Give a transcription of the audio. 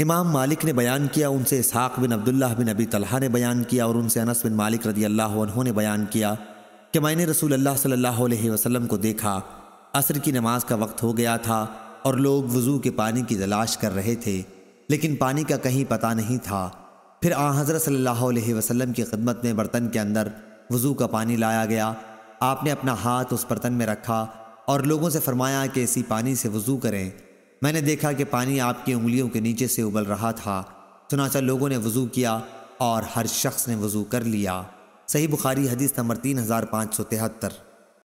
इमाम मालिक ने बयान किया उनसे इसहाक़ बिन अब्दुल्लाह बिन अबी तलहा ने बयान किया और उनसे अनस बिन मालिक रदी अल्लाह ने बयान किया कि मैंने रसूल अल्लाह सल्लल्लाहु अलैहि वसल्लम को देखा असर की नमाज का वक्त हो गया था और लोग वज़ू के पानी की तलाश कर रहे थे लेकिन पानी का कहीं पता नहीं था फिर आ हज़रत सल्लल्लाहु अलैहि वसल्लम की खिदमत में बर्तन के अंदर वज़ू का पानी लाया गया आपने अपना हाथ उस बर्तन में रखा और लोगों से फरमाया कि इसी पानी से वज़ू करें मैंने देखा कि पानी आपकी उंगलियों के नीचे से उबल रहा था चुनाचा लोगों ने वज़ू किया और हर शख्स ने वज़ू कर लिया सही बुखारी हदीस नंबर तीन हज़ार पाँच सौ तिहत्तर